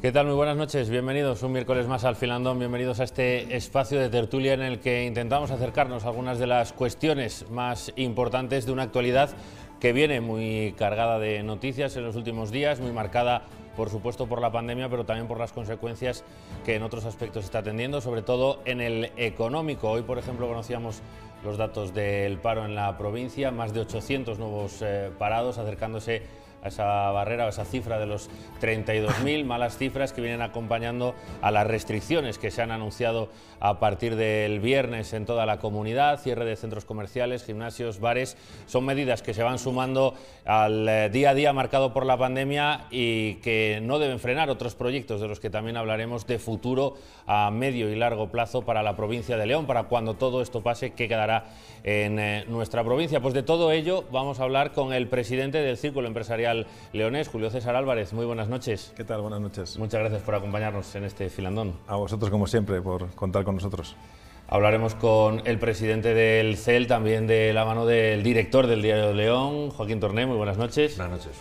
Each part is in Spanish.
¿Qué tal? Muy buenas noches. Bienvenidos un miércoles más al Filandón. Bienvenidos a este espacio de tertulia en el que intentamos acercarnos a algunas de las cuestiones más importantes de una actualidad que viene muy cargada de noticias en los últimos días, muy marcada por supuesto por la pandemia, pero también por las consecuencias que en otros aspectos está atendiendo, sobre todo en el económico. Hoy, por ejemplo, conocíamos los datos del paro en la provincia, más de 800 nuevos eh, parados, acercándose a esa barrera, a esa cifra de los 32.000, malas cifras que vienen acompañando a las restricciones que se han anunciado a partir del viernes en toda la comunidad, cierre de centros comerciales, gimnasios, bares, son medidas que se van sumando al eh, día a día marcado por la pandemia y que no deben frenar otros proyectos de los que también hablaremos de futuro a medio y largo plazo para la provincia de León, para cuando todo esto pase, qué quedará en eh, nuestra provincia. Pues de todo ello vamos a hablar con el presidente del Círculo Empresarial Leones, Julio César Álvarez. Muy buenas noches. ¿Qué tal? Buenas noches. Muchas gracias por acompañarnos en este filandón. A vosotros, como siempre, por contar con nosotros. Hablaremos con el presidente del CEL, también de la mano del director del Diario de León, Joaquín Torné. Muy buenas noches. Buenas noches.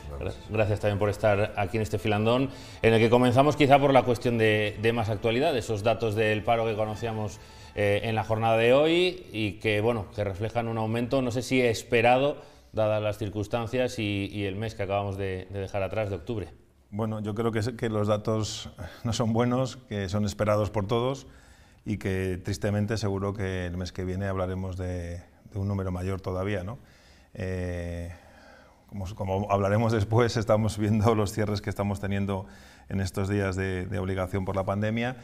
Gracias también por estar aquí en este filandón, en el que comenzamos quizá por la cuestión de, más actualidad, esos datos del paro que conocíamos eh, en la jornada de hoy y que, bueno, que reflejan un aumento, no sé si esperado, dadas las circunstancias y, el mes que acabamos de, dejar atrás de octubre. Bueno, yo creo que, los datos no son buenos, que son esperados por todos y que tristemente seguro que el mes que viene hablaremos de, un número mayor todavía. ¿no? Eh, como, hablaremos después, estamos viendo los cierres que estamos teniendo en estos días de, obligación por la pandemia.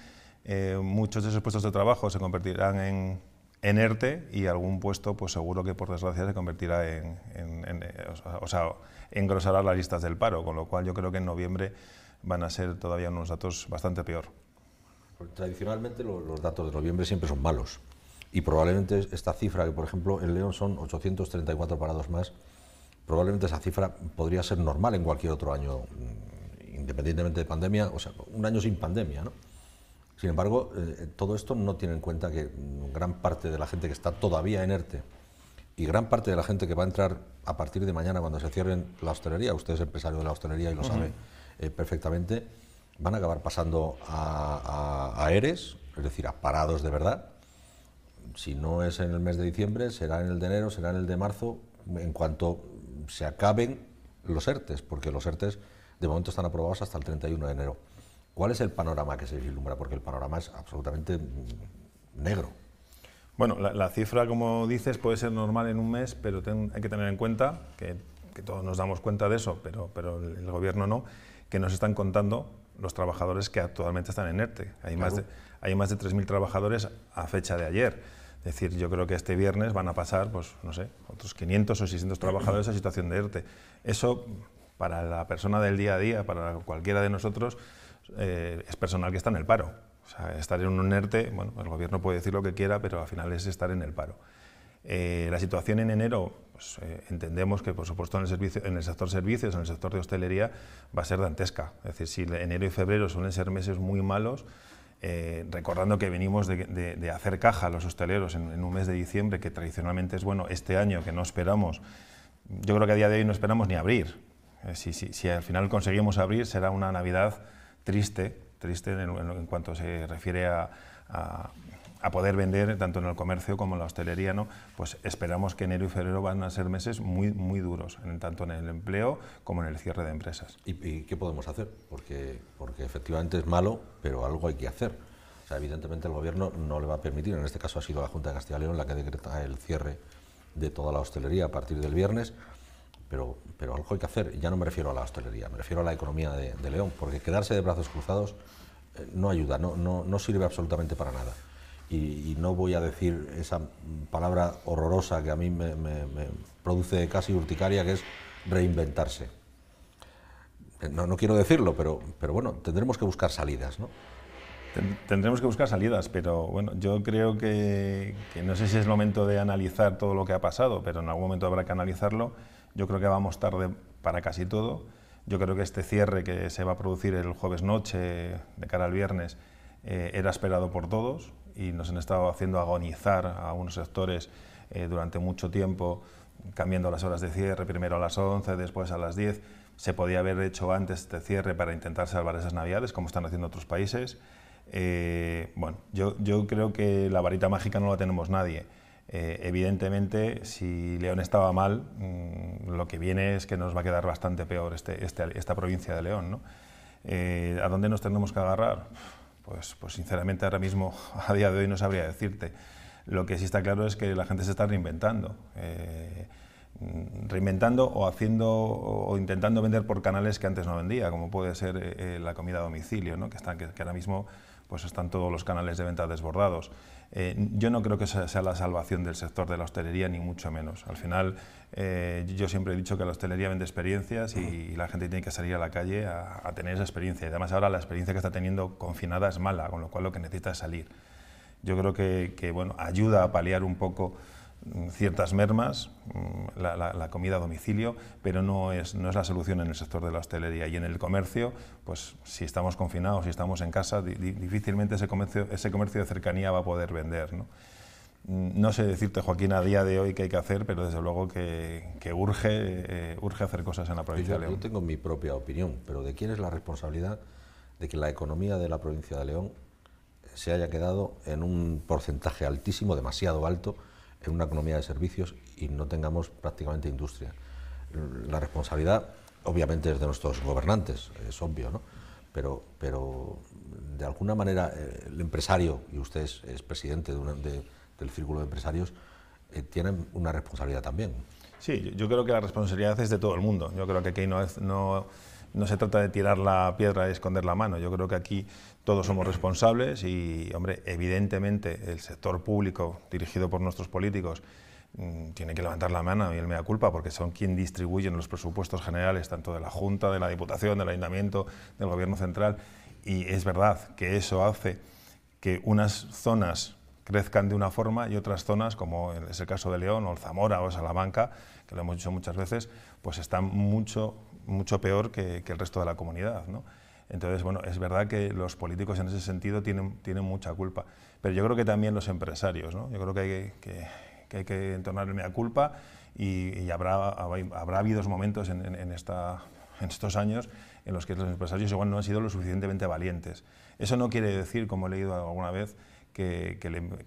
Eh, muchos de esos puestos de trabajo se convertirán en en ERTE y algún puesto, pues seguro que por desgracia se convertirá en, eh, o sea, engrosará las listas del paro, con lo cual yo creo que en noviembre van a ser todavía unos datos bastante peor. Tradicionalmente los datos de noviembre siempre son malos y probablemente esta cifra, que por ejemplo en León son 834 parados más, probablemente esa cifra podría ser normal en cualquier otro año, mm, independientemente de pandemia, o sea, un año sin pandemia, ¿no? Sin embargo, eh, todo esto no tiene en cuenta que gran parte de la gente que está todavía en ERTE y gran parte de la gente que va a entrar a partir de mañana cuando se cierren la hostelería, usted es empresario de la hostelería y lo sabe eh, perfectamente, van a acabar pasando a, a, ERES, es decir, a parados de verdad. Si no es en el mes de diciembre, será en el de enero, será en el de marzo, en cuanto se acaben los ERTES, porque los ERTES de momento están aprobados hasta el 31 de enero. ¿Cuál es el panorama que se vislumbra? Porque el panorama es absolutamente mm, negro. Bueno, la, cifra, como dices, puede ser normal en un mes, pero hay que tener en cuenta, que, todos nos damos cuenta de eso, pero, pero el, gobierno no, que nos están contando los trabajadores que actualmente están en ERTE. Hay, más, de, hay más de 3.000 trabajadores a fecha de ayer. Es decir, yo creo que este viernes van a pasar, pues, no sé, otros 500 o 600 trabajadores a situación de ERTE. Eso, para la persona del día a día, para cualquiera de nosotros, eh, es personal que está en el paro. O sea, estar en un ERTE, bueno, el gobierno puede decir lo que quiera, pero al final es estar en el paro. Eh, la situación en enero, pues, eh, entendemos que por supuesto en el, sector servicios, en el sector de hostelería, va a ser dantesca. Es decir, si enero y febrero suelen ser meses muy malos, recordando que venimos de, hacer caja a los hosteleros en, en, un mes de diciembre, que tradicionalmente es bueno, este año que no esperamos, yo creo que a día de hoy no esperamos ni abrir. Si, si al final conseguimos abrir, será una Navidad triste, triste en, cuanto se refiere a, poder vender tanto en el comercio como en la hostelería, ¿no? pues esperamos que enero y febrero van a ser meses muy, muy duros, tanto en el empleo como en el cierre de empresas. ¿Y, qué podemos hacer? Porque, porque efectivamente es malo, pero algo hay que hacer. sea, evidentemente el gobierno no le va a permitir, en este caso ha sido la Junta de Castilla y León la que decreta el cierre de toda la hostelería a partir del viernes pero, algo hay que hacer, ya no me refiero a la hostelería, me refiero a la economía de, León, porque quedarse de brazos cruzados eh, no ayuda, no, sirve absolutamente para nada. Y, no voy a decir esa palabra horrorosa que a mí me, produce casi urticaria, que es reinventarse. Eh, no, quiero decirlo, pero, pero bueno, tendremos que buscar salidas, ¿no? Tendremos que buscar salidas, pero bueno, yo creo que, que, no sé si es el momento de analizar todo lo que ha pasado, pero en algún momento habrá que analizarlo yo creo que vamos tarde para casi todo. Yo creo que este cierre que se va a producir el jueves noche, de cara al viernes, eh, era esperado por todos y nos han estado haciendo agonizar a unos sectores eh, durante mucho tiempo, cambiando las horas de cierre, primero a las 11, después a las 10. Se podía haber hecho antes este cierre para intentar salvar esas navidades, como están haciendo otros países. Eh, bueno, yo, yo creo que la varita mágica no la tenemos nadie. Eh, evidentemente, si León estaba mal, mm, lo que viene es que nos va a quedar bastante peor este, este, esta provincia de León. Eh, ¿A dónde nos tenemos que agarrar? Pues, pues sinceramente ahora mismo, a día de hoy, no sabría decirte. Lo que sí está claro es que la gente se está reinventando. Eh, reinventando o haciendo o intentando vender por canales que antes no vendía, como puede ser la comida a domicilio, que, que, ahora mismo pues están todos los canales de venta desbordados. Eh, yo no creo que esa sea la salvación del sector de la hostelería, ni mucho menos. Al final, eh, yo siempre he dicho que la hostelería vende experiencias y, la gente tiene que salir a la calle a, tener esa experiencia. Y además ahora la experiencia que está teniendo confinada es mala, con lo cual lo que necesita es salir. Yo creo que, que bueno, ayuda a paliar un poco Mm, ciertas mermas, mm, la, comida a domicilio, pero no es, no es la solución en el sector de la hostelería. Y en el comercio, pues si estamos confinados, si estamos en casa, difícilmente ese comercio, ese comercio de cercanía va a poder vender. Mm, ¿no? sé decirte, Joaquín, a día de hoy qué hay que hacer, pero desde luego que, urge, eh, urge hacer cosas en la provincia de León. Yo tengo mi propia opinión, pero ¿de quién es la responsabilidad de que la economía de la provincia de León se haya quedado en un porcentaje altísimo, demasiado alto, en una economía de servicios y no tengamos prácticamente industria. La responsabilidad, obviamente, es de nuestros gobernantes, es obvio, ¿no? Pero, pero de alguna manera eh, el empresario, y usted es, presidente de del círculo de empresarios, tiene eh, tienen una responsabilidad también. Sí, yo creo que la responsabilidad es de todo el mundo. Yo creo que aquí no, no no se trata de tirar la piedra y esconder la mano. Yo creo que aquí todos somos responsables y, hombre, evidentemente el sector público dirigido por nuestros políticos mm, tiene que levantar la mano y él me da culpa porque son quien distribuyen los presupuestos generales tanto de la Junta, de la Diputación, del Ayuntamiento, del Gobierno Central y es verdad que eso hace que unas zonas crezcan de una forma y otras zonas, como es el caso de León o Zamora o Salamanca, que lo hemos dicho muchas veces, pues están mucho mucho peor que, que el resto de la comunidad. Entonces, bueno, es verdad que los políticos en ese sentido tienen, mucha culpa, pero yo creo que también los empresarios, ¿no? Yo creo que hay que, que, hay que entornar el culpa y, habrá, habrá, habido momentos en, esta, en estos años en los que los empresarios igual no han sido lo suficientemente valientes. Eso no quiere decir, como he leído alguna vez, que,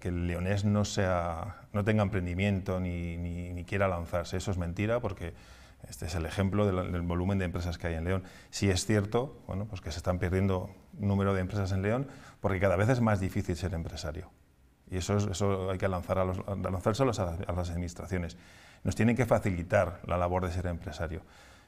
el leonés no, sea, no tenga emprendimiento ni, quiera lanzarse. Eso es mentira porque este es el ejemplo del, volumen de empresas que hay en León. Si es cierto bueno, pues que se están perdiendo número de empresas en León porque cada vez es más difícil ser empresario. Y eso, eso hay que lanzar a a las administraciones. Nos tienen que facilitar la labor de ser empresario.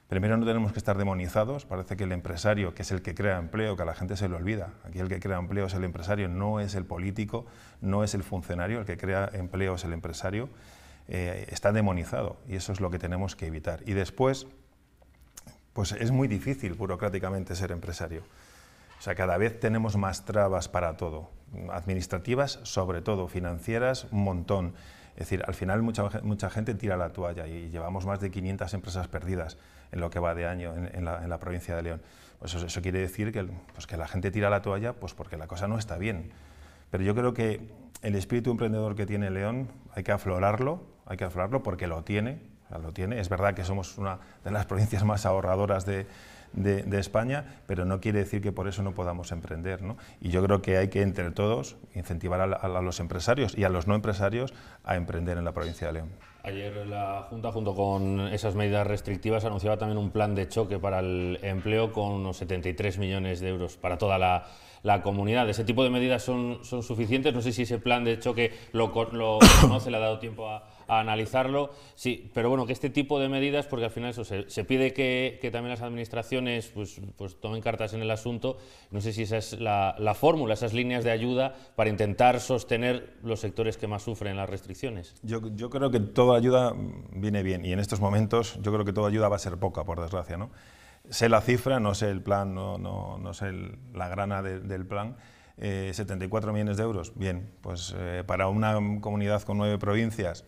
Primero no tenemos que estar demonizados, parece que el empresario, que es el que crea empleo, que a la gente se lo olvida, aquí el que crea empleo es el empresario, no es el político, no es el funcionario, el que crea empleo es el empresario. Eh, está demonizado y eso es lo que tenemos que evitar. Y después, pues es muy difícil burocráticamente ser empresario. O sea, cada vez tenemos más trabas para todo, administrativas sobre todo, financieras un montón. Es decir, al final mucha, mucha gente tira la toalla y llevamos más de 500 empresas perdidas en lo que va de año en, la, en la, provincia de León. Pues eso, eso, quiere decir que, pues que la gente tira la toalla pues porque la cosa no está bien. Pero yo creo que el espíritu emprendedor que tiene León hay que aflorarlo, hay que aflorarlo porque lo tiene, lo tiene. Es verdad que somos una de las provincias más ahorradoras de, España, pero no quiere decir que por eso no podamos emprender. ¿no? Y yo creo que hay que, entre todos, incentivar a, los empresarios y a los no empresarios a emprender en la provincia de León. Ayer la Junta, junto con esas medidas restrictivas, anunciaba también un plan de choque para el empleo con unos 73 millones de euros para toda la, comunidad. ¿Ese tipo de medidas son, son, suficientes? No sé si ese plan de choque lo, lo conoce, le ha dado tiempo a, analizarlo. Sí, pero bueno, que este tipo de medidas, porque al final se, pide que, también las administraciones pues, pues, tomen cartas en el asunto. No sé si esa es la, fórmula, esas líneas de ayuda para intentar sostener los sectores que más sufren las restricciones. Yo, creo que toda ayuda viene bien y en estos momentos yo creo que toda ayuda va a ser poca, por desgracia, ¿no? sé la cifra, no sé el plan, no, sé la grana del plan. 74 eh, millones de euros, bien, pues eh, para una comunidad con nueve provincias,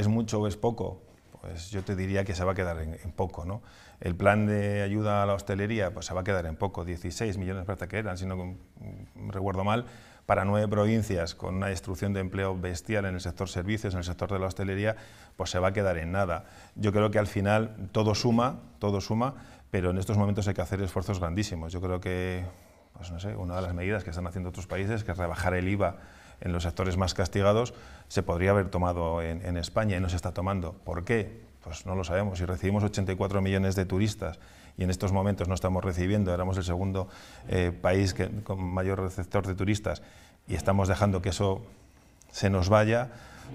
¿es mucho o es poco? Pues yo te diría que se va a quedar en, poco, ¿no? El plan de ayuda a la hostelería, pues se va a quedar en poco, 16 millones para que eran, si no mm, recuerdo mal, para nueve provincias con una destrucción de empleo bestial en el sector servicios, en el sector de la hostelería, pues se va a quedar en nada. Yo creo que al final todo suma, todo suma, pero en estos momentos hay que hacer esfuerzos grandísimos. Yo creo que, pues una de las medidas que están haciendo otros países, que es rebajar el IVA en los sectores más castigados, se podría haber tomado en, España y no se está tomando. ¿Por qué? Pues no lo sabemos. Si recibimos 84 millones de turistas y en estos momentos no estamos recibiendo, éramos el segundo eh, país con mayor receptor de turistas y estamos dejando que eso se nos vaya,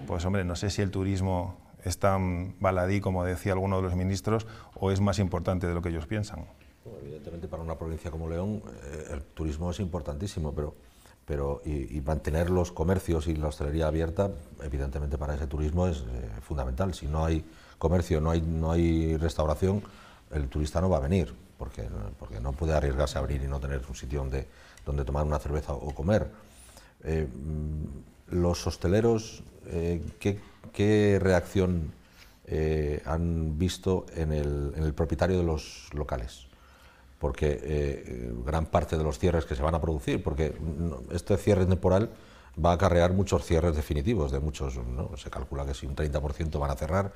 pues hombre, no sé si el turismo es tan baladí como decía alguno de los ministros o es más importante de lo que ellos piensan. evidentemente para una provincia como León eh, el turismo es importantísimo, pero pero y, mantener los comercios y la hostelería abierta, evidentemente para ese turismo es eh, fundamental. Si no hay comercio, no hay, no hay restauración, el turista no va a venir, porque, no puede arriesgarse a abrir y no tener un sitio donde, donde tomar una cerveza o comer. Eh, mm, los hosteleros, eh, ¿qué, ¿qué, reacción han visto en el, en el propietario de los locales? porque eh, gran parte de los cierres que se van a producir, porque este cierre temporal va a acarrear muchos cierres definitivos de muchos, se calcula que si un 30% van a cerrar.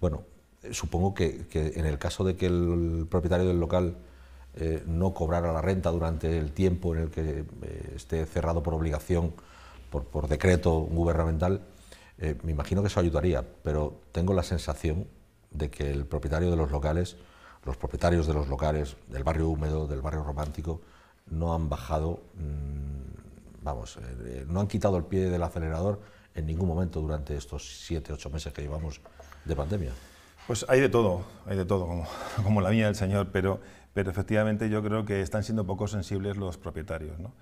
Bueno, eh, supongo que, en el caso de que el propietario del local eh, no cobrara la renta durante el tiempo en el que esté cerrado por obligación, por, decreto gubernamental, me imagino que eso ayudaría, pero tengo la sensación de que el propietario de los locales los propietarios de los locales, del barrio húmedo, del barrio romántico, no han bajado, mm, vamos, eh, no han quitado el pie del acelerador en ningún momento durante estos siete, ocho meses que llevamos de pandemia. Pues hay de todo, hay de todo, como, la mía, del Señor, pero, pero efectivamente yo creo que están siendo poco sensibles los propietarios. ¿no?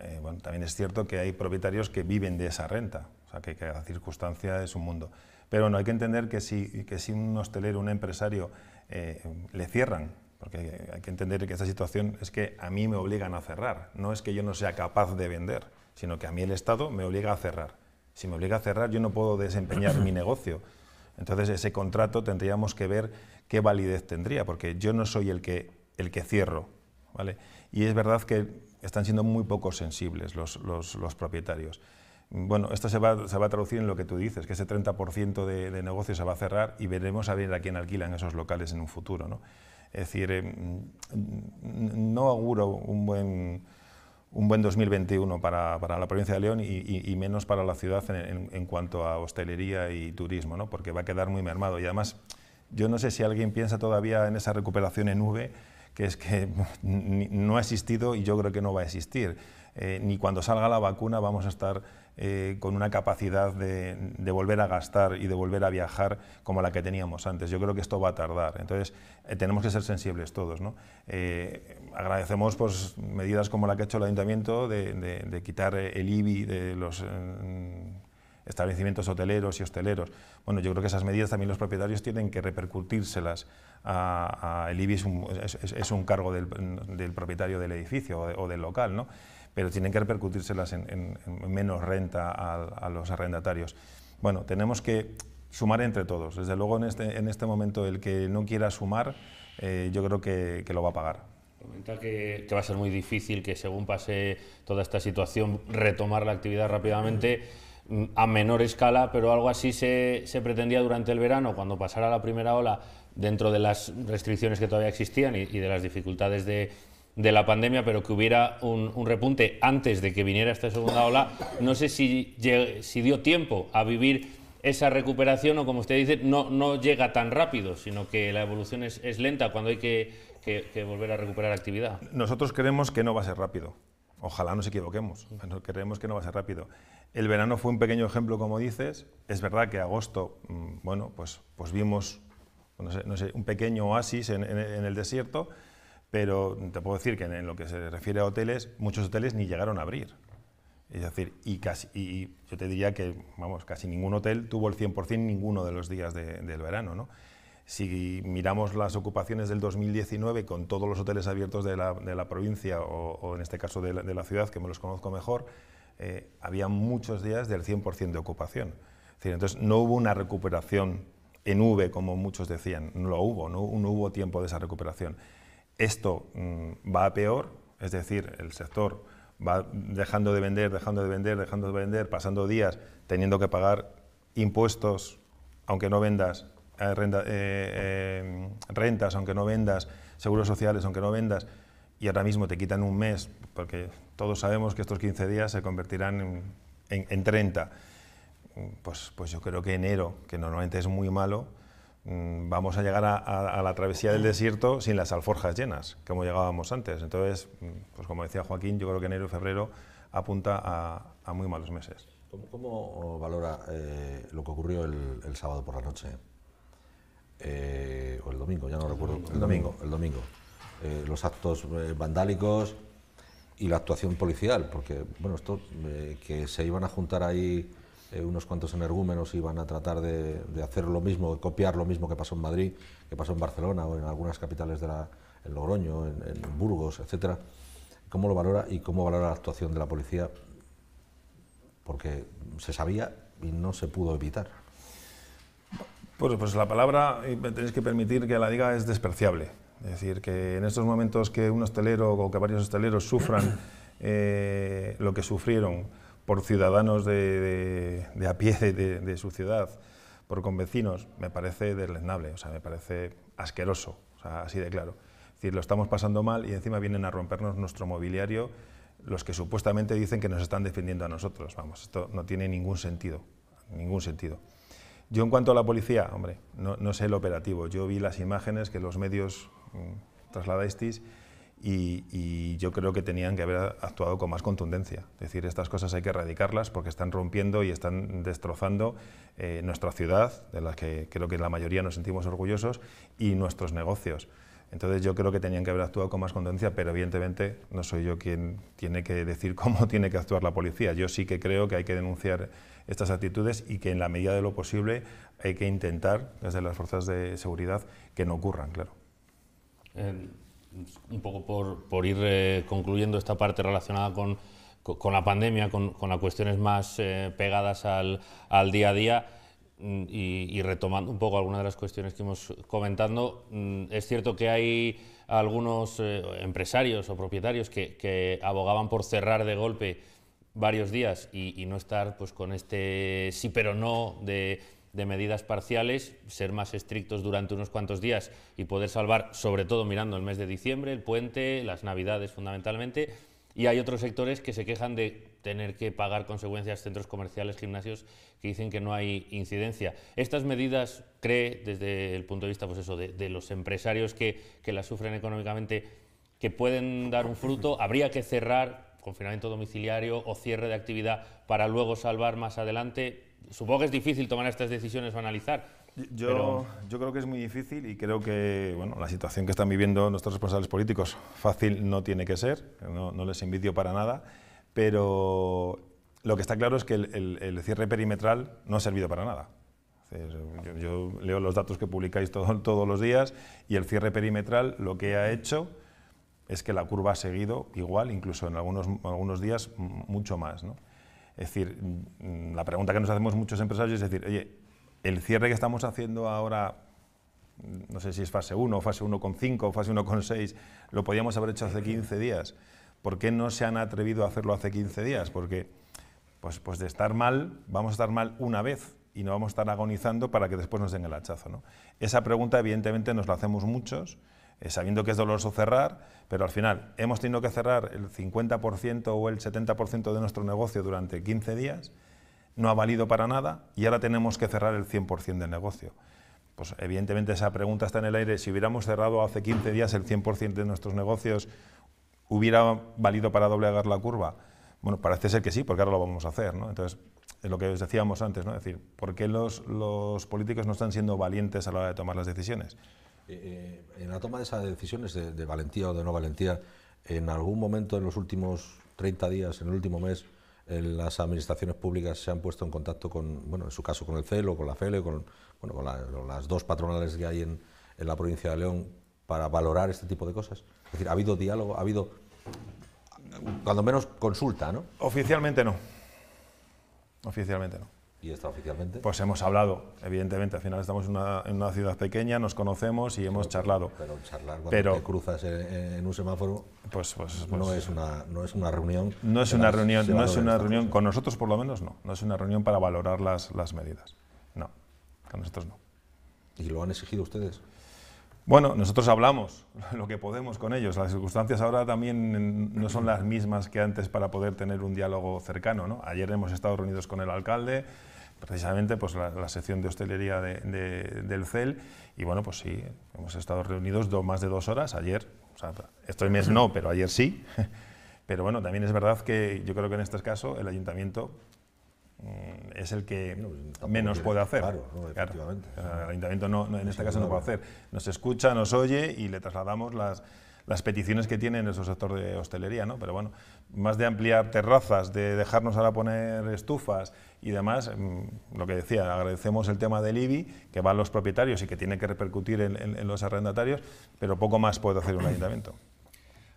Eh, bueno, también es cierto que hay propietarios que viven de esa renta, o sea, que cada circunstancia es un mundo. Pero no hay que entender que si, que si un hostelero, un empresario eh, le cierran. Porque hay que entender que esta situación es que a mí me obligan a cerrar. No es que yo no sea capaz de vender, sino que a mí el Estado me obliga a cerrar. Si me obliga a cerrar, yo no puedo desempeñar mi negocio. Entonces ese contrato tendríamos que ver qué validez tendría, porque yo no soy el que, el que cierro. ¿vale? Y es verdad que están siendo muy poco sensibles los propietarios. Bueno, esto se va, a traducir en lo que tú dices, que ese 30% de, negocios se va a cerrar y veremos a ver a quién alquilan esos locales en un futuro. ¿no? Es decir, em, no auguro un buen, un buen 2021 para, la provincia de León y, menos para la ciudad en, cuanto a hostelería y turismo, porque va a quedar muy mermado. Y además, yo no sé si alguien piensa todavía en esa recuperación en nube, que es que no ha existido y yo creo que no va a existir. Eh, ni cuando salga la vacuna vamos a estar eh, con una capacidad de, volver a gastar y de volver a viajar como la que teníamos antes. Yo creo que esto va a tardar. Entonces, eh, tenemos que ser sensibles todos. Eh, agradecemos pues, medidas como la que ha hecho el ayuntamiento de, quitar el IBI de los establecimientos hoteleros y hosteleros. Bueno, yo creo que esas medidas también los propietarios tienen que repercutírselas. el IBI es un, cargo del, propietario del edificio o, o del local. ¿no? pero tienen que repercutírselas en, en, menos renta a, los arrendatarios. Bueno, tenemos que sumar entre todos. Desde luego, en este, en este momento, el que no quiera sumar, eh, yo creo que, lo va a pagar. Comenta que, va a ser muy difícil que según pase toda esta situación retomar la actividad rápidamente mm, a menor escala, pero algo así se, pretendía durante el verano, cuando pasara la primera ola, dentro de las restricciones que todavía existían y de las dificultades de, de la pandemia, pero que hubiera un, repunte antes de que viniera esta segunda ola, no sé si, si dio tiempo a vivir esa recuperación o, como usted dice, no, no llega tan rápido, sino que la evolución es, lenta cuando hay que, volver a recuperar actividad. Nosotros creemos que no va a ser rápido. Ojalá no nos equivoquemos. Creemos que no va a ser rápido. El verano fue un pequeño ejemplo, como dices. Es verdad que agosto, mm, bueno, pues, pues vimos un pequeño oasis en el desierto pero te puedo decir que en lo que se refiere a hoteles, muchos hoteles ni llegaron a abrir. Es decir, y, casi, y yo te diría que, vamos, casi ningún hotel tuvo el 100% ninguno de los días del verano, ¿no? Si miramos las ocupaciones del 2019 con todos los hoteles abiertos de la, de la provincia o, en este caso de la, ciudad, que me los conozco mejor, eh, había muchos días del 100% de ocupación. entonces no hubo una recuperación en V, como muchos decían, no lo hubo, no, no hubo tiempo de esa recuperación. Esto mm, va a peor, es decir, el sector va dejando de vender, dejando de vender, dejando de vender, pasando días teniendo que pagar impuestos, aunque no vendas, eh, eh, eh, rentas, aunque no vendas, seguros sociales, aunque no vendas, y ahora mismo te quitan un mes, porque todos sabemos que estos 15 días se convertirán en, 30. Mm, pues, pues yo creo que enero, que normalmente es muy malo, Mm, vamos a llegar a, la travesía del desierto sin las alforjas llenas, como llegábamos antes. Entonces, mm, pues como decía Joaquín, yo creo que enero y febrero apunta a, muy malos meses. ¿Cómo, valora eh, lo que ocurrió el, sábado por la noche? Eh, o el domingo, ya no recuerdo. El domingo, el domingo. Eh, los actos vandálicos y la actuación policial, porque, bueno, esto, que se iban a juntar ahí eh, unos cuantos energúmenos iban a tratar de, hacer lo mismo, de copiar lo mismo que pasó en Madrid, que pasó en Barcelona o en algunas capitales de la, Logroño, en, Burgos, etcétera. ¿Cómo lo valora y cómo valora la actuación de la policía? Porque se sabía y no se pudo evitar. Pues, pues la palabra, me tenéis que permitir que la diga, es despreciable. Es decir, que en estos momentos que un hostelero o que varios hosteleros sufran eh, lo que sufrieron, por ciudadanos de, a pie de, su ciudad, por convecinos, me parece desleznable o sea, me parece asqueroso, así de claro. Es decir, lo estamos pasando mal y encima vienen a rompernos nuestro mobiliario los que supuestamente dicen que nos están defendiendo a nosotros. Vamos, esto no tiene ningún sentido, ningún sentido. Yo en cuanto a la policía, hombre, no, sé el operativo. Yo vi las imágenes que los medios mm, trasladáis, y, yo creo que tenían que haber actuado con más contundencia. Es decir, estas cosas hay que erradicarlas porque están rompiendo y están destrozando eh, nuestra ciudad, de la que creo que la mayoría nos sentimos orgullosos, y nuestros negocios. Entonces yo creo que tenían que haber actuado con más contundencia, pero evidentemente no soy yo quien tiene que decir cómo tiene que actuar la policía. Yo sí que creo que hay que denunciar estas actitudes y que en la medida de lo posible hay que intentar, desde las fuerzas de seguridad, que no ocurran, claro un poco por, ir eh, concluyendo esta parte relacionada con, la pandemia, con, las cuestiones más eh, pegadas al, día a día mm, y, retomando un poco algunas de las cuestiones que hemos comentado, mm, es cierto que hay algunos eh, empresarios o propietarios que, abogaban por cerrar de golpe varios días y, y no estar pues, con este sí pero no de de medidas parciales, ser más estrictos durante unos cuantos días y poder salvar, sobre todo mirando el mes de diciembre, el puente, las navidades fundamentalmente. Y hay otros sectores que se quejan de tener que pagar consecuencias centros comerciales, gimnasios, que dicen que no hay incidencia. Estas medidas, cree, desde el punto de vista pues eso, de, los empresarios que, que las sufren económicamente, que pueden dar un fruto, habría que cerrar confinamiento domiciliario o cierre de actividad para luego salvar más adelante supongo que es difícil tomar estas decisiones o analizar. Yo, yo creo que es muy difícil y creo que bueno, la situación que están viviendo nuestros responsables políticos fácil no tiene que ser, no, les invidio para nada, pero lo que está claro es que el, cierre perimetral no ha servido para nada. Yo, leo los datos que publicáis todos los días y el cierre perimetral lo que ha hecho es que la curva ha seguido igual, incluso en algunos, algunos días mucho más. ¿no? Es decir, mm, la pregunta que nos hacemos muchos empresarios es decir, oye, el cierre que estamos haciendo ahora, mm, no sé si es fase 1, fase 1,5, fase 1,6, lo podíamos haber hecho hace 15 días. ¿Por qué no se han atrevido a hacerlo hace 15 días? Porque pues, pues de estar mal, vamos a estar mal una vez y no vamos a estar agonizando para que después nos den el hachazo. ¿no? Esa pregunta evidentemente nos la hacemos muchos eh, sabiendo que es doloroso cerrar, pero al final hemos tenido que cerrar el 50% o el 70% de nuestro negocio durante 15 días, no ha valido para nada y ahora tenemos que cerrar el 100% del negocio. Pues evidentemente esa pregunta está en el aire. Si hubiéramos cerrado hace 15 días el 100% de nuestros negocios, ¿hubiera valido para doblegar la curva? Bueno, parece ser que sí, porque ahora lo vamos a hacer. ¿no? Entonces, es lo que os decíamos antes, ¿no? es decir, ¿por qué los políticos no están siendo valientes a la hora de tomar las decisiones? Eh, en la toma de esas decisiones de, valentía o de no valentía, en algún momento en los últimos 30 días, en el último mes, las administraciones públicas se han puesto en contacto con, bueno, en su caso con el CELO, con la FELE, con, bueno, con, las dos patronales que hay en, en la provincia de León para valorar este tipo de cosas? Es decir, ¿ha habido diálogo? ¿Ha habido, cuando menos, consulta, no? Oficialmente no. Oficialmente no. ¿Y está oficialmente? Pues hemos hablado, evidentemente, al final estamos en una, ciudad pequeña, nos conocemos y hemos charlado. Pero charlar cuando pero, te cruzas en, un semáforo pues, pues no, pues. es una, no es una reunión. No es una reunión, no es una reunión con nosotros por lo menos no, no es una reunión para valorar las, las medidas, no, con nosotros no. ¿Y lo han exigido ustedes? Bueno, nosotros hablamos lo que podemos con ellos. Las circunstancias ahora también no son las mismas que antes para poder tener un diálogo cercano. ¿no? Ayer hemos estado reunidos con el alcalde, precisamente pues, la, sección de hostelería del CEL, y bueno, pues sí, hemos estado reunidos más de dos horas ayer. O sea, mes no, pero ayer sí. Pero bueno, también es verdad que yo creo que en este caso el ayuntamiento eh, es el que pues menos puede hacer. Claro, El ayuntamiento en este caso no puede hacer. Nos escucha, nos oye y le trasladamos las, peticiones que tiene en nuestro sector de hostelería, ¿no? Pero bueno, más de ampliar terrazas, de dejarnos ahora poner estufas y demás, mm, lo que decía, agradecemos el tema del IBI, que va a los propietarios y que tiene que repercutir en los arrendatarios, pero poco más puede hacer un ayuntamiento.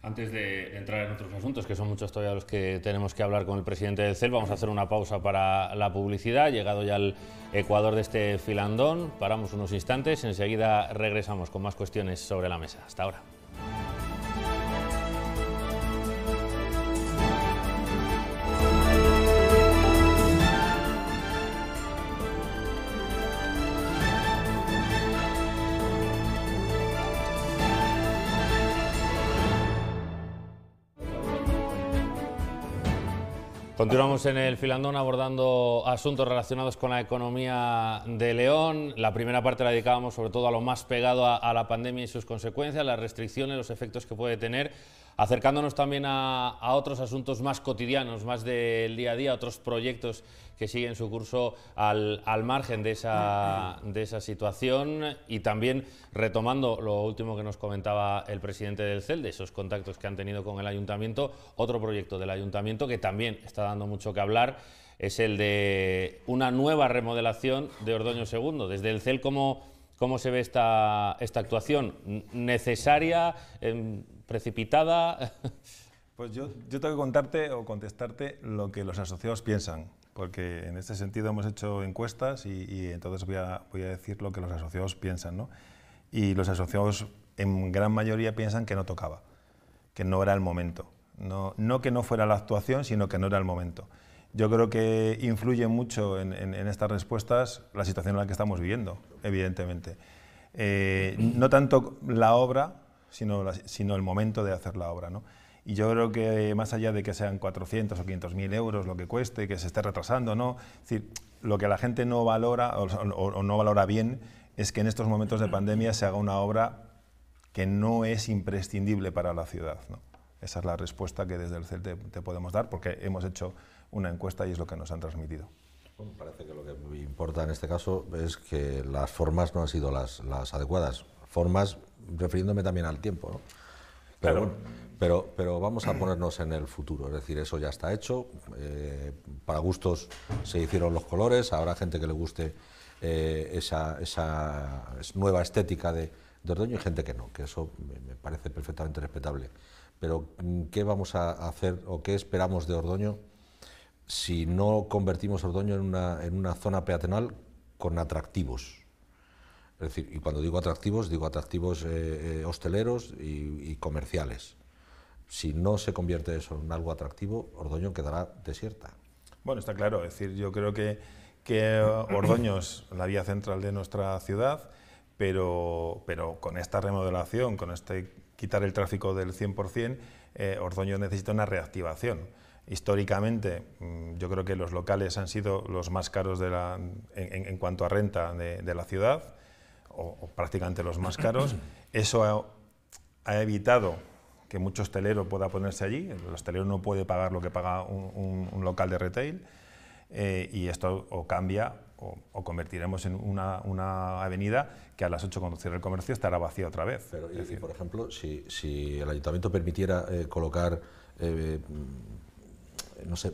Antes de entrar en otros asuntos, que son muchos todavía los que tenemos que hablar con el presidente del CEL, vamos a hacer una pausa para la publicidad. Llegado ya al Ecuador de este filandón, paramos unos instantes y enseguida regresamos con más cuestiones sobre la mesa. Hasta ahora. Continuamos en el Filandón abordando asuntos relacionados con la economía de León. La primera parte la dedicábamos sobre todo a lo más pegado a, a la pandemia y sus consecuencias, las restricciones, los efectos que puede tener acercándonos también a, otros asuntos más cotidianos, más del día a día, otros proyectos que siguen su curso al, margen de esa, mm, mm. de esa situación y también retomando lo último que nos comentaba el presidente del CEL, de esos contactos que han tenido con el ayuntamiento, otro proyecto del ayuntamiento que también está dando mucho que hablar es el de una nueva remodelación de Ordoño II. Desde el CEL, ¿cómo, cómo se ve esta, esta actuación? ¿Necesaria? Em, precipitada. Pues yo, tengo que contarte o contestarte lo que los asociados piensan, porque en este sentido hemos hecho encuestas y, entonces voy a, decir lo que los asociados piensan. ¿no? Y los asociados en gran mayoría piensan que no tocaba, que no era el momento. No, no que no fuera la actuación, sino que no era el momento. Yo creo que influye mucho en, estas respuestas la situación en la que estamos viviendo, evidentemente. Eh, no tanto la obra, sino, el momento de hacer la obra. Y yo creo que eh, más allá de que sean 400 o 500 mil euros lo que cueste, que se esté retrasando, ¿no? decir, lo que la gente no valora o, no valora bien es que en estos momentos de pandemia se haga una obra que no es imprescindible para la ciudad. Esa es la respuesta que desde el CEL te, podemos dar porque hemos hecho una encuesta y es lo que nos han transmitido. parece que lo que importa en este caso es que las formas no han sido las, las adecuadas. Formas refiriéndome también al tiempo. ¿no? Pero, pero, pero vamos a ponernos en el futuro, es decir, eso ya está hecho, eh, para gustos se hicieron los colores, Ahora gente que le guste eh, esa, esa, nueva estética de, Ordoño y gente que no, que eso me parece perfectamente respetable. Pero ¿qué vamos a hacer o qué esperamos de Ordoño si no convertimos Ordoño en una, en una zona peatonal con atractivos? Es decir, y cuando digo atractivos, digo atractivos eh, eh, hosteleros y, comerciales. Si no se convierte eso en algo atractivo, Ordoño quedará desierta. Bueno, está claro. Es decir, yo creo que, que eh, Ordoño es la vía central de nuestra ciudad, pero, pero con esta remodelación, con este quitar el tráfico del 100%, Ordoño necesita una reactivación. Históricamente, mm, yo creo que los locales han sido los más caros de la, en, cuanto a renta de, de la ciudad o, prácticamente los más caros. Eso ha, evitado que mucho hostelero pueda ponerse allí. El hostelero no puede pagar lo que paga un, local de retail. Eh, y esto o cambia o, convertiremos en una, avenida que a las 8 cuando el comercio estará vacía otra vez. Pero, decir, por ejemplo, si, el ayuntamiento permitiera eh, colocar, eh, mm, no sé,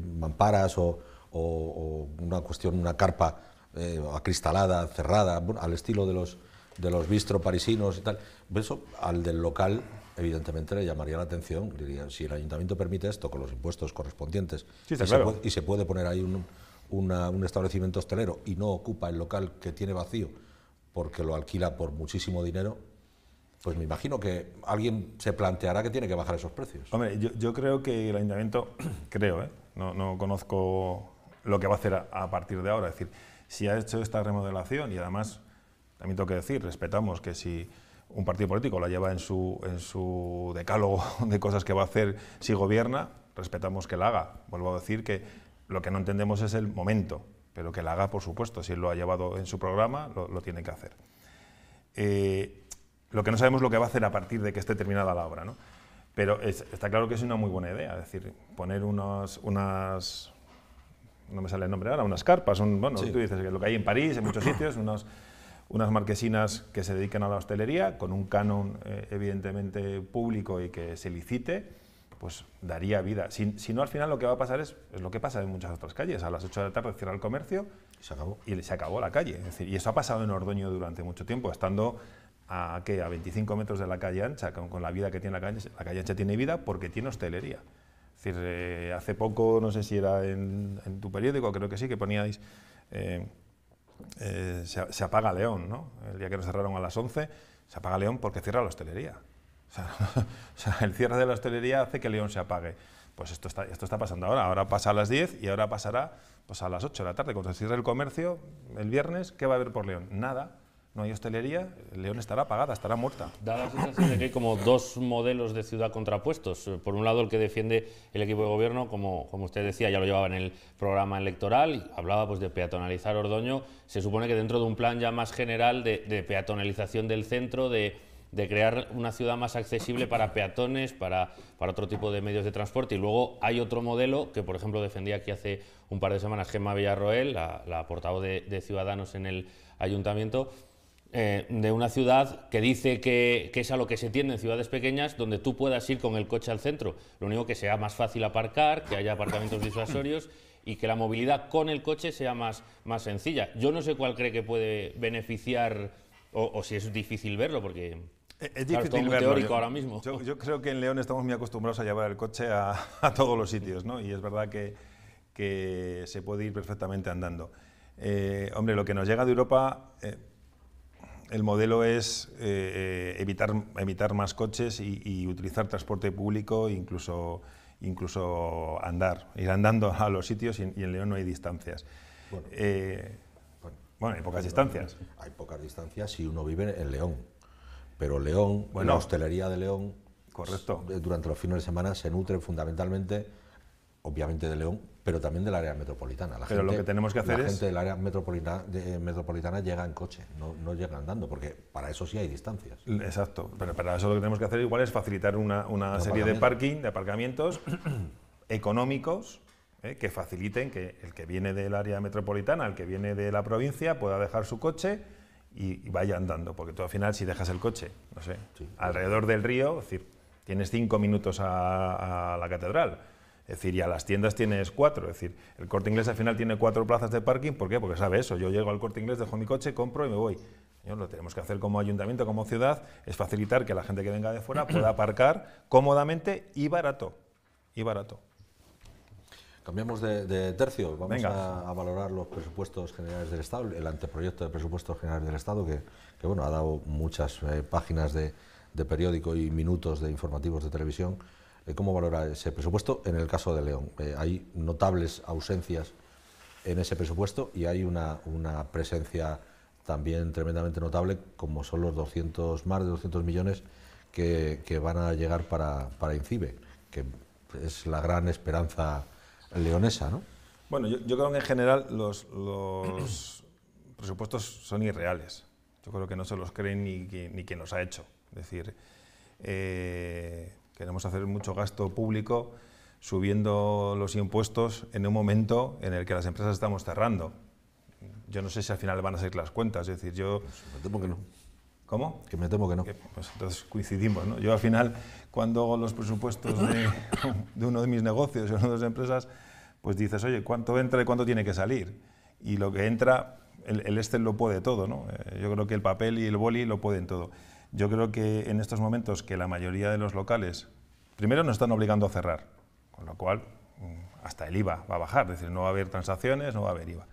mamparas o, o, una cuestión, una carpa eh, acristalada, cerrada, al estilo de los, de los bistro parisinos y tal. Eso al del local, evidentemente, le llamaría la atención. Diría, si el ayuntamiento permite esto con los impuestos correspondientes y, se puede, poner ahí un, establecimiento hostelero y no ocupa el local que tiene vacío porque lo alquila por muchísimo dinero, pues me imagino que alguien se planteará que tiene que bajar esos precios. Hombre, yo, creo que el ayuntamiento, creo, ¿eh? no, no, conozco lo que va a hacer a, partir de ahora. decir, si ha hecho esta remodelación y además, también tengo que decir, respetamos que si un partido político la lleva en su, en su decálogo de cosas que va a hacer si gobierna, respetamos que la haga. Vuelvo a decir que lo que no entendemos es el momento, pero que la haga, por supuesto, si lo ha llevado en su programa, lo, tiene que hacer. Eh, lo que no sabemos es lo que va a hacer a partir de que esté terminada la obra, ¿no? Pero está claro que es una muy buena idea, decir, poner unas no me sale el nombre ahora, unas carpas, un, bueno, tú dices que lo que hay en París, en muchos sitios, unas marquesinas que se dedican a la hostelería, con un canon eh, evidentemente público y que se licite, pues daría vida. Si, no, al final lo que va a pasar es, lo que pasa en muchas otras calles. A las 8 de la tarde cierra el comercio y se acabó, se acabó la calle. Es decir, y eso ha pasado en Ordoño durante mucho tiempo, estando a, 25 metros de la calle ancha, con, la vida que tiene la calle. La calle ancha tiene vida porque tiene hostelería decir, eh, hace poco, no sé si era en, tu periódico, creo que sí, que poníais, eh, eh, se, apaga León, ¿no? El día que nos cerraron a las 11, se apaga León porque cierra la hostelería. O sea, el cierre de la hostelería hace que León se apague. Pues esto está, esto está pasando ahora. Ahora pasa a las 10 y ahora pasará pues, a las 8 de la tarde. Cuando se cierre el comercio, el viernes, ¿qué va a haber por León? Nada no hay hostelería, León estará apagada, estará muerta. Da la sensación de que hay como dos modelos de ciudad contrapuestos. Por un lado, el que defiende el equipo de gobierno, como, como usted decía, ya lo llevaba en el programa electoral, hablaba pues, de peatonalizar Ordoño. Se supone que dentro de un plan ya más general de, peatonalización del centro, de, crear una ciudad más accesible para peatones, para, para otro tipo de medios de transporte. Y luego hay otro modelo que, por ejemplo, defendía aquí hace un par de semanas Gemma Villarroel, la, portavoz de Ciudadanos en el ayuntamiento, eh, de una ciudad que dice que, es a lo que se tiende en ciudades pequeñas, donde tú puedas ir con el coche al centro. Lo único que sea más fácil aparcar, que haya apartamentos disuasorios y que la movilidad con el coche sea más, más sencilla. Yo no sé cuál cree que puede beneficiar, o, si es difícil verlo, porque... Es, difícil teórico ahora mismo. Yo, creo que en León estamos muy acostumbrados a llevar el coche a, todos los sitios, ¿no? Y es verdad que, que se puede ir perfectamente andando. Eh, hombre, lo que nos llega de Europa, eh, el modelo es eh, evitar, evitar más coches y, utilizar transporte público, incluso, incluso andar, ir andando a los sitios y, en León no hay distancias. Bueno, eh, hay pocas distancias. Hay pocas distancias si uno vive en León. Pero León, bueno, la hostelería de León, correcto. Eh, durante los fines de semana se nutre fundamentalmente, obviamente de León, pero también del área metropolitana. La gente, lo que tenemos que hacer del área metropolitana, llega en coche, no, no llega andando, porque para eso sí hay distancias. Exacto, pero para eso lo que tenemos que hacer igual es facilitar una, una serie de parking, de aparcamientos económicos eh, que faciliten que el que viene del área metropolitana, el que viene de la provincia, pueda dejar su coche y, vaya andando, porque tú al final si dejas el coche, no sé, alrededor del río, es decir, tienes cinco minutos a, a la catedral es decir, y a las tiendas tienes cuatro. Es decir, el corte inglés al final tiene cuatro plazas de parking. ¿Por qué? Porque sabe eso. Yo llego al corte inglés, dejo mi coche, compro y me voy. lo tenemos que hacer como ayuntamiento, como ciudad, es facilitar que la gente que venga de fuera pueda aparcar cómodamente y barato. Y barato. Cambiamos de, tercio. Vamos a, valorar los presupuestos generales del Estado, el anteproyecto de presupuestos generales del Estado, que, bueno, ha dado muchas eh, páginas de periódico y minutos de informativos de televisión eh, ¿Cómo valora ese presupuesto en el caso de León? Eh, hay notables ausencias en ese presupuesto y hay una, presencia también tremendamente notable, como son los 200, más de 200 millones que, van a llegar para, INCIBE, que es la gran esperanza leonesa. ¿no? Bueno, yo, creo que en general los, presupuestos son irreales. Yo creo que no se los creen ni, quien los ha hecho. decir, eh, Queremos hacer mucho gasto público subiendo los impuestos en un momento en el que las empresas estamos cerrando. Yo no sé si al final van a salir las cuentas, es decir, yo... me temo que no. ¿Cómo? Que me temo que no. Pues, entonces coincidimos, ¿no? Yo al final, cuando hago los presupuestos de, uno de mis negocios o de las empresas, pues dices, oye, ¿cuánto entra y cuánto tiene que salir? Y lo que entra, el, este Excel lo puede todo, ¿no? Eh, yo creo que el papel y el boli lo pueden todo. Yo creo que en estos momentos que la mayoría de los locales, primero nos están obligando a cerrar, con lo cual mm, hasta el IVA va a bajar, es decir, no va a haber transacciones, no va a haber IVA.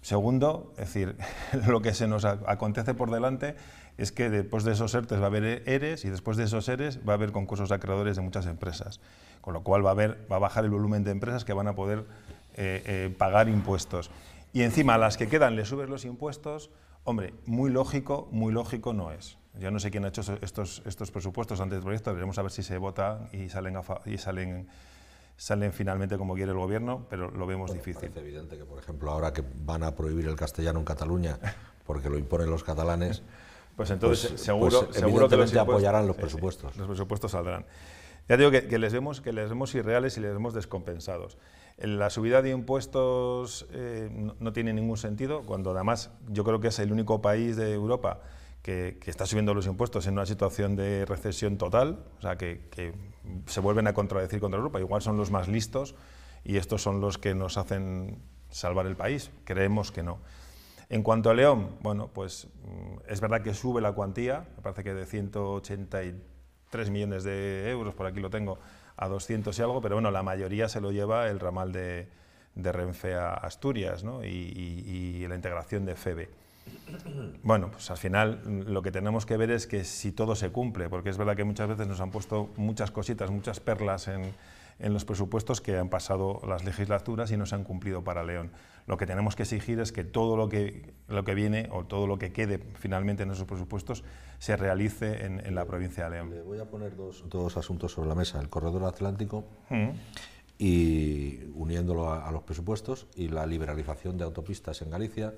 Segundo, es decir, lo que se nos acontece por delante es que después de esos ERTES va a haber ERES y después de esos ERES va a haber concursos acreedores de muchas empresas, con lo cual va a, haber, va a bajar el volumen de empresas que van a poder eh, eh, pagar impuestos. Y encima a las que quedan le subes los impuestos, hombre, muy lógico, muy lógico no es. Yo no sé quién ha hecho estos, estos presupuestos antes del proyecto, veremos a ver si se vota y salen, y salen, salen finalmente como quiere el gobierno, pero lo vemos difícil. Es evidente que, por ejemplo, ahora que van a prohibir el castellano en Cataluña, porque lo imponen los catalanes, pues entonces pues, pues, seguro, que apoyarán los presupuestos. los presupuestos saldrán. Ya digo que, les vemos, que les vemos irreales y les vemos descompensados. La subida de impuestos eh, no tiene ningún sentido, cuando además yo creo que es el único país de Europa que, está subiendo los impuestos en una situación de recesión total, o sea, que, se vuelven a contradecir contra Europa. Igual son los más listos y estos son los que nos hacen salvar el país. Creemos que no. En cuanto a León, bueno, pues mm, es verdad que sube la cuantía, me parece que de 183 millones de euros, por aquí lo tengo, a 200 y algo, pero bueno, la mayoría se lo lleva el ramal de, Renfe a Asturias y, y la integración de FEBE. Bueno, pues al final mm, lo que tenemos que ver es que si todo se cumple, porque es verdad que muchas veces nos han puesto muchas cositas, muchas perlas en, los presupuestos que han pasado las legislaturas y no se han cumplido para León. Lo que tenemos que exigir es que todo lo que, lo que viene o todo lo que quede finalmente en esos presupuestos se realice en, la provincia de León. Le voy a poner dos, asuntos sobre la mesa, el corredor atlántico mm. y uniéndolo a los presupuestos y la liberalización de autopistas en Galicia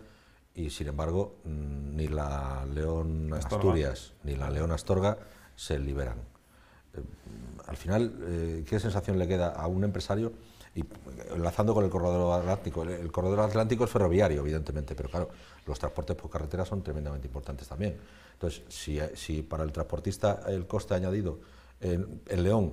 y sin embargo mm, ni la León Asturias ni la León Astorga se liberan. Eh, al final, eh, ¿qué sensación le queda a un empresario? Y eh, enlazando con el corredor atlántico, el, corredor atlántico es ferroviario, evidentemente, pero claro, los transportes por carretera son tremendamente importantes también. Entonces, si, si para el transportista el coste añadido en, León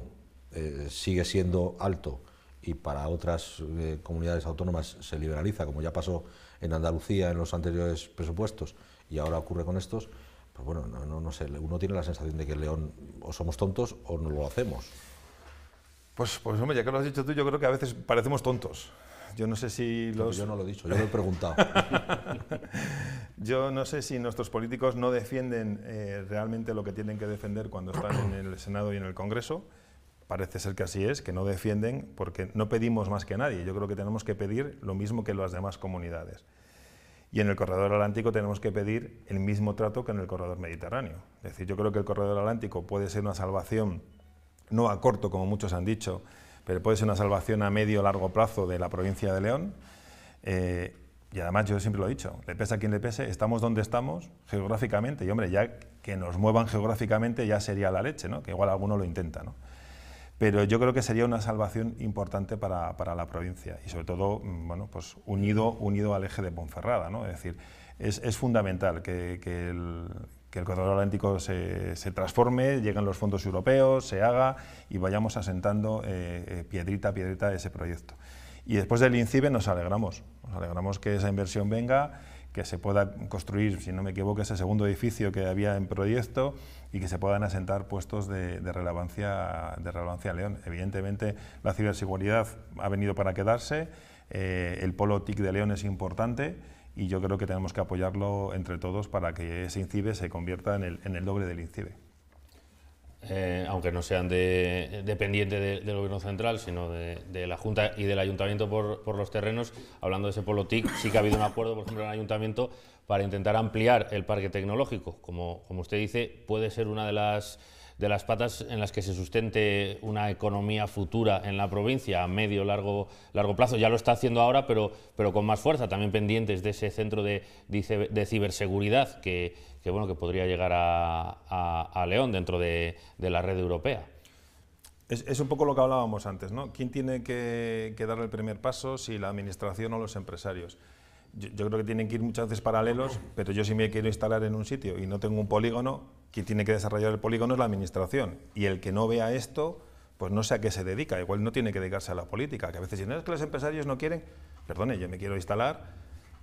sigue siendo alto y para otras comunidades autónomas se liberaliza, como ya pasó en Andalucía en los anteriores presupuestos y ahora ocurre con estos, pues bueno, no, no, sé, uno tiene la sensación de que León o somos tontos o no lo hacemos. Pues, pues hombre, ya que lo has dicho tú, yo creo que a veces parecemos tontos. Yo no sé si los... Yo no lo he dicho, yo lo he preguntado. yo no sé si nuestros políticos no defienden eh, realmente lo que tienen que defender cuando están en el Senado y en el Congreso parece ser que así es, que no defienden, porque no pedimos más que nadie. Yo creo que tenemos que pedir lo mismo que las demás comunidades. Y en el corredor atlántico tenemos que pedir el mismo trato que en el corredor mediterráneo. Es decir, yo creo que el corredor atlántico puede ser una salvación, no a corto como muchos han dicho, pero puede ser una salvación a medio o largo plazo de la provincia de León. Eh, y además yo siempre lo he dicho, le pese a quien le pese, estamos donde estamos geográficamente. Y hombre, ya que nos muevan geográficamente ya sería la leche, ¿no? que igual alguno lo intenta. ¿no? pero yo creo que sería una salvación importante para, la provincia y sobre todo mm, bueno, pues unido, unido al eje de Ponferrada. ¿no? Es decir, es, es fundamental que, el, que, corredor atlántico se, transforme, lleguen los fondos europeos, se haga y vayamos asentando eh, eh, piedrita a piedrita ese proyecto. Y después del INCIBE nos alegramos, nos alegramos que esa inversión venga que se pueda construir, si no me equivoco, ese segundo edificio que había en proyecto y que se puedan asentar puestos de, relevancia, de relevancia a León. Evidentemente, la ciberseguridad ha venido para quedarse, eh, el polo TIC de León es importante y yo creo que tenemos que apoyarlo entre todos para que ese INCIBE se convierta en el doble del INCIBE. Eh, aunque no sean dependientes del gobierno central, sino de, la Junta y del ayuntamiento por, los terrenos, hablando de ese polo TIC, sí que ha habido un acuerdo, por ejemplo, en el ayuntamiento para intentar ampliar el parque tecnológico. Como, como usted dice, puede ser una de las de las patas en las que se sustente una economía futura en la provincia a medio largo largo plazo. Ya lo está haciendo ahora, pero, pero con más fuerza, también pendientes de ese centro de, de ciberseguridad que, que, bueno, que podría llegar a, León dentro de, la red europea. Es, un poco lo que hablábamos antes, ¿no? ¿Quién tiene que, dar el primer paso, si la administración o los empresarios? Yo, creo que tienen que ir muchas veces paralelos, pero yo si me quiero instalar en un sitio y no tengo un polígono, quien tiene que desarrollar el polígono es la administración. Y el que no vea esto, pues no sé a qué se dedica, igual no tiene que dedicarse a la política, que a veces si no es que los empresarios no quieren, perdone, yo me quiero instalar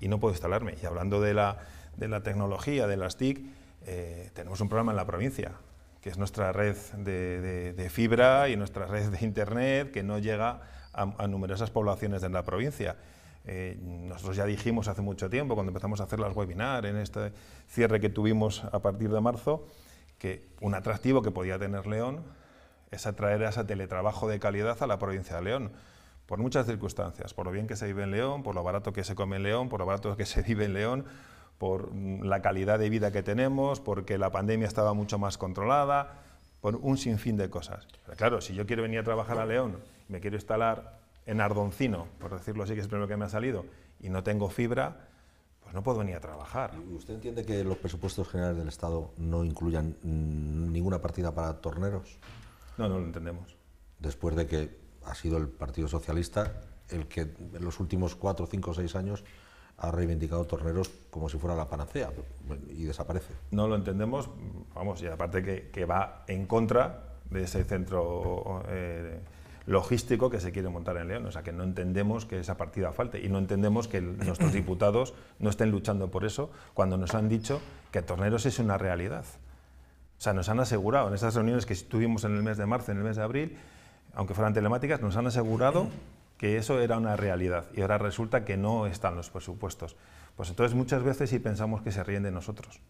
y no puedo instalarme. Y hablando de la, de la tecnología, de las TIC, eh, tenemos un problema en la provincia, que es nuestra red de, fibra y nuestra red de Internet, que no llega a, numerosas poblaciones de la provincia. Eh, nosotros ya dijimos hace mucho tiempo, cuando empezamos a hacer las webinars, en este cierre que tuvimos a partir de marzo, que un atractivo que podía tener León es atraer a ese teletrabajo de calidad a la provincia de León, por muchas circunstancias, por lo bien que se vive en León, por lo barato que se come en León, por lo barato que se vive en León, por la calidad de vida que tenemos, porque la pandemia estaba mucho más controlada, por un sinfín de cosas. claro, si yo quiero venir a trabajar a León, me quiero instalar en Ardoncino, por decirlo así, que es el primero que me ha salido, y no tengo fibra, pues no puedo venir a trabajar. ¿Usted entiende que los presupuestos generales del Estado no incluyan ninguna partida para torneros? No, no lo entendemos. Después de que ha sido el Partido Socialista el que en los últimos cuatro, cinco, seis años ha reivindicado Torneros como si fuera la panacea y desaparece. No lo entendemos, vamos, y aparte que, que va en contra de ese centro eh, logístico que se quiere montar en León. O sea, que no entendemos que esa partida falte y no entendemos que nuestros diputados no estén luchando por eso cuando nos han dicho que Torneros es una realidad. O sea, nos han asegurado en esas reuniones que estuvimos en el mes de marzo, en el mes de abril, aunque fueran telemáticas, nos han asegurado que eso era una realidad y ahora resulta que no están los presupuestos. Pues entonces muchas veces sí pensamos que se ríen de nosotros.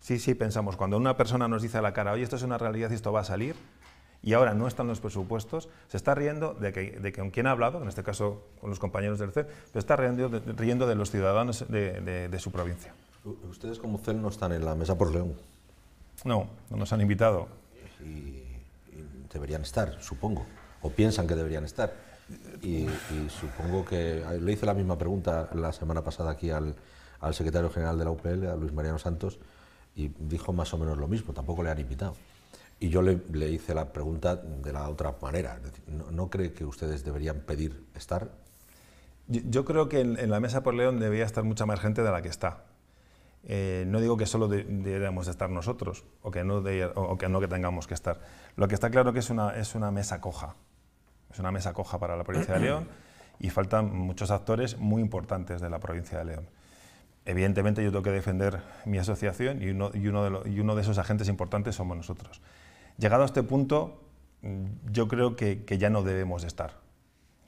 Sí, sí pensamos, cuando una persona nos dice a la cara, oye, esto es una realidad y esto va a salir, y ahora no están los presupuestos, se está riendo de que, con quien ha hablado, en este caso con los compañeros del CEP, se está riendo de, los ciudadanos de, su provincia. Ustedes como CEL no están en la mesa por León. No, no nos han invitado. y deberían estar, supongo, o piensan que deberían estar. Y, supongo que ah, le hice la misma pregunta la semana pasada aquí al, secretario general de la UPL, a Luis Mariano Santos, y dijo más o menos lo mismo, tampoco le han invitado. Y yo le, hice la pregunta de la otra manera, ¿no, cree que ustedes deberían pedir estar? Yo, creo que en, la mesa por León debería estar mucha más gente de la que está. Eh, no digo que solo de, estar nosotros o que, no que no que tengamos que estar. Lo que está claro que es una, es una mesa coja. Es una mesa coja para la provincia de León y faltan muchos actores muy importantes de la provincia de León. Evidentemente yo tengo que defender mi asociación y uno, y uno, de, esos agentes importantes somos nosotros. Llegado a este punto, mm, yo creo que, que ya no debemos estar.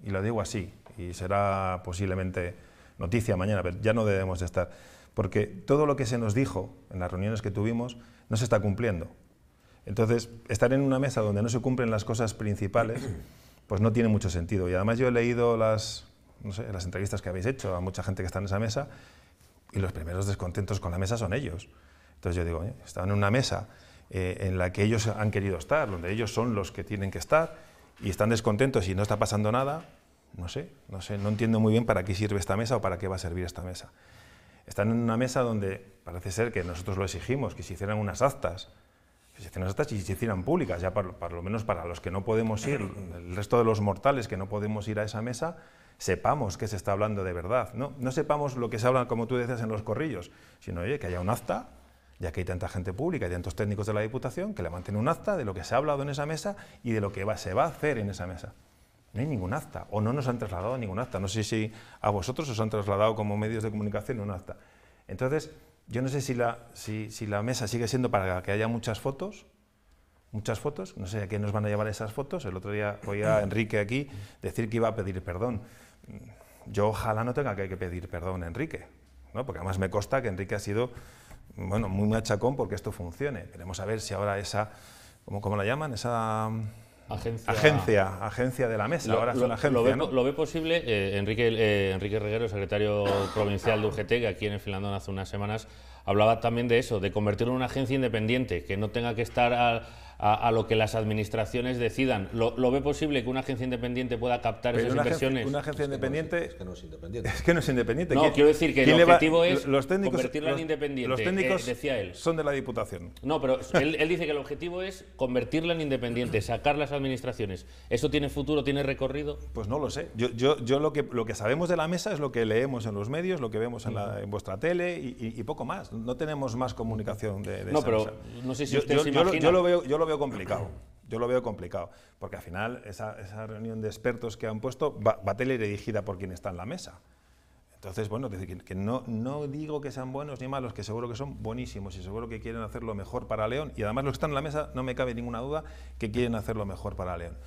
Y lo digo así, y será posiblemente noticia mañana, pero ya no debemos estar. Porque todo lo que se nos dijo en las reuniones que tuvimos no se está cumpliendo. Entonces, estar en una mesa donde no se cumplen las cosas principales pues no tiene mucho sentido. Y además yo he leído las, entrevistas que habéis hecho a mucha gente que está en esa mesa y los primeros descontentos con la mesa son ellos. Entonces yo digo, están en una mesa eh, en la que ellos han querido estar, donde ellos son los que tienen que estar y están descontentos y no está pasando nada, sé, no sé, no entiendo muy bien para qué sirve esta mesa o para qué va a servir esta mesa. Están en una mesa donde parece ser que nosotros lo exigimos, que se hicieran unas actas, si estas y se hicieran públicas, ya para, lo menos para los que no podemos ir, el resto de los mortales que no podemos ir a esa mesa, sepamos que se está hablando de verdad. No, no sepamos lo que se habla, como tú decías, en los corrillos, sino oye, que haya un acta, ya que hay tanta gente pública y tantos técnicos de la Diputación, que mantienen un acta de lo que se ha hablado en esa mesa y de lo que va, se va a hacer en esa mesa. No hay ningún acta, o no nos han trasladado ningún acta. No sé si a vosotros os han trasladado como medios de comunicación un acta. Entonces, yo no sé si la, si, la mesa sigue siendo para que haya muchas fotos, muchas fotos, no sé a quién nos van a llevar esas fotos. El otro día oía Enrique aquí decir que iba a pedir perdón. Yo ojalá no tenga que pedir perdón a Enrique, ¿no? porque además me consta que Enrique ha sido bueno, muy machacón porque esto funcione. Queremos ver si ahora esa, ¿cómo, cómo la llaman? Esa Agencia, agencia, agencia de la mesa, lo, ahora agencia, ve, posible, eh, Enrique, eh, Enrique Reguero, secretario provincial de UGT, que aquí en el Finlandón hace unas semanas hablaba también de eso, de convertirlo en una agencia independiente, que no tenga que estar al a, lo que las administraciones decidan. ¿Lo, ve posible que una agencia independiente pueda captar esas inversiones? es independiente... que no es independiente. Es que no es independiente. No, quiero decir que el objetivo es convertirla en independiente, los eh, técnicos son de la Diputación. No, pero él, dice que el objetivo es convertirla en independiente, sacar las administraciones. ¿Eso tiene futuro, tiene recorrido? Pues no lo sé. Yo, yo, yo lo, que, lo que sabemos de la mesa es lo que leemos en los medios, lo que vemos en, vuestra tele y, poco más. No tenemos más comunicación de, de no, pero No sé si usted se imagina. yo complicado. Yo lo veo complicado, porque al final esa, reunión de expertos que han puesto va, va dirigida por quien está en la mesa. Entonces, bueno, que no, no digo que sean buenos ni malos, que seguro que son buenísimos y seguro que quieren hacer lo mejor para León. Y además los que están en la mesa, no me cabe ninguna duda que quieren hacer lo mejor para León.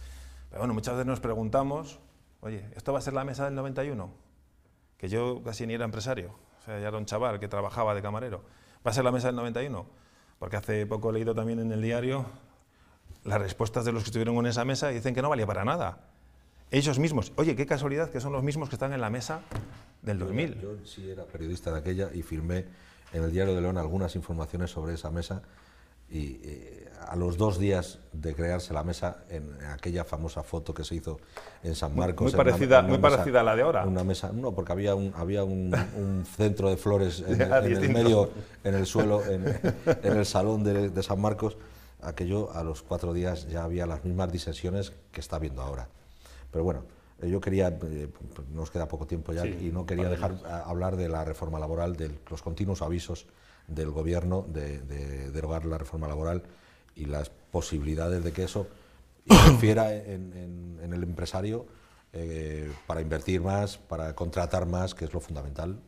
Pero bueno, muchas veces nos preguntamos, oye, ¿esto va a ser la mesa del 91? Que yo casi ni era empresario, o sea, ya era un chaval que trabajaba de camarero. ¿Va a ser la mesa del 91? Porque hace poco he leído también en el diario las respuestas de los que estuvieron en esa mesa dicen que no valía para nada. Ellos mismos, oye, qué casualidad que son los mismos que están en la mesa del 2000. Yo, sí era periodista de aquella y firmé en el Diario de León algunas informaciones sobre esa mesa y eh, a los dos días de crearse la mesa, en, aquella famosa foto que se hizo en San Marcos. Muy parecida, muy parecida a la de ahora. Una mesa, no, porque había un, había un, centro de flores en, el medio, en el suelo, en, el salón de San Marcos aquello a los cuatro días ya había las mismas disensiones que está viendo ahora. Pero bueno, eh, yo quería, eh, nos queda poco tiempo ya, y no quería dejar eh, hablar de la reforma laboral, de los continuos avisos del gobierno de, derogar la reforma laboral y las posibilidades de que eso fiera en, el empresario para invertir más, para contratar más, que es lo fundamental.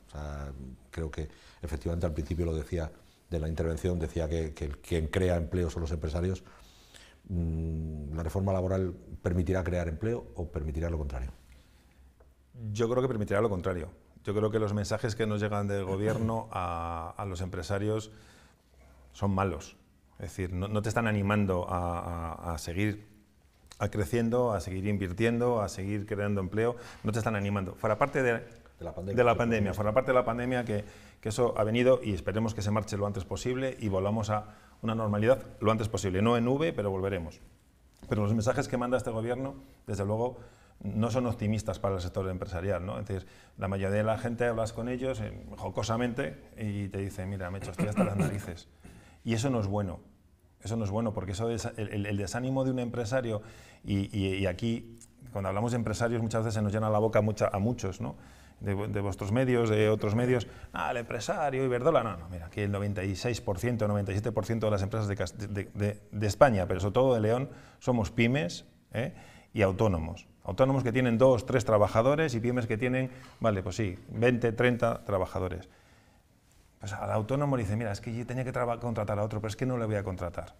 creo que efectivamente al principio lo decía de la intervención decía que, quien crea empleo son los empresarios. Mm, ¿La reforma laboral permitirá crear empleo o permitirá lo contrario? Yo creo que permitirá lo contrario. Yo creo que los mensajes que nos llegan del gobierno a, los empresarios son malos. Es decir, no, te están animando a, seguir a creciendo, a seguir invirtiendo, a seguir creando empleo. No te están animando. Fuera parte de de la pandemia. De la pandemia, forma parte de la pandemia que, eso ha venido y esperemos que se marche lo antes posible y volvamos a una normalidad lo antes posible. No en V, pero volveremos. Pero los mensajes que manda este gobierno, desde luego, no son optimistas para el sector empresarial. ¿no? Es la mayoría de la gente hablas con ellos eh, jocosamente y te dice mira, me he hecho hasta las narices. Y eso no es bueno. Eso no es bueno, porque eso es el, desánimo de un empresario, y, aquí, cuando hablamos de empresarios, muchas veces se nos llena la boca a muchos, ¿no? de, vuestros medios, de otros medios, al ah, el empresario, Iberdola, no, no, mira, aquí el 96%, 97% de las empresas de, España, pero sobre todo de León, somos pymes ¿eh? y autónomos. Autónomos que tienen dos, tres trabajadores y pymes que tienen, vale, pues sí, 20, 30 trabajadores. Pues al autónomo le dice, mira, es que yo tenía que contratar a otro, pero es que no le voy a contratar.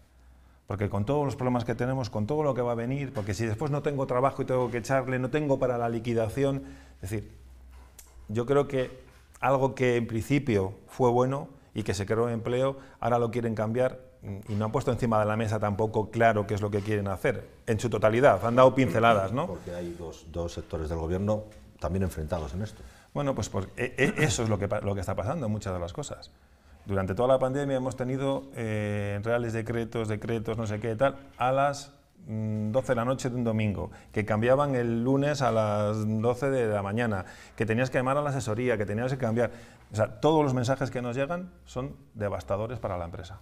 Porque con todos los problemas que tenemos, con todo lo que va a venir, porque si después no tengo trabajo y tengo que echarle, no tengo para la liquidación, es decir, yo creo que algo que en principio fue bueno y que se creó empleo, ahora lo quieren cambiar y no han puesto encima de la mesa tampoco claro qué es lo que quieren hacer en su totalidad. Han dado pinceladas, ¿no? Porque hay dos, sectores del gobierno también enfrentados en esto. Bueno, pues, pues eso es lo que, lo que está pasando en muchas de las cosas. Durante toda la pandemia hemos tenido eh, reales decretos, decretos, no sé qué tal, a las 12 mm, de la noche de un domingo, que cambiaban el lunes a las 12 de la mañana, que tenías que llamar a la asesoría, que tenías que cambiar. O sea, todos los mensajes que nos llegan son devastadores para la empresa.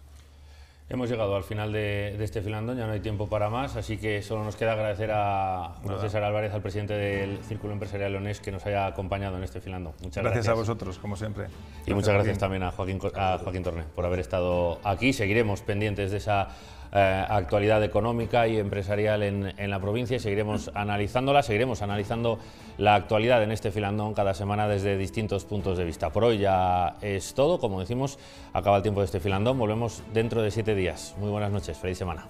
Hemos llegado al final de, este filando, ya no hay tiempo para más, así que solo nos queda agradecer a César Álvarez, al presidente del Círculo Empresarial leones que nos haya acompañado en este filando. Muchas gracias. Gracias a vosotros, como siempre. Y muchas gracias también a Joaquín, a Joaquín Torne por haber estado aquí. Seguiremos pendientes de esa eh, actualidad económica y empresarial en, en, la provincia y seguiremos analizándola, seguiremos analizando la actualidad en este filandón cada semana desde distintos puntos de vista. Por hoy ya es todo, como decimos, acaba el tiempo de este filandón, volvemos dentro de siete días. Muy buenas noches, feliz semana.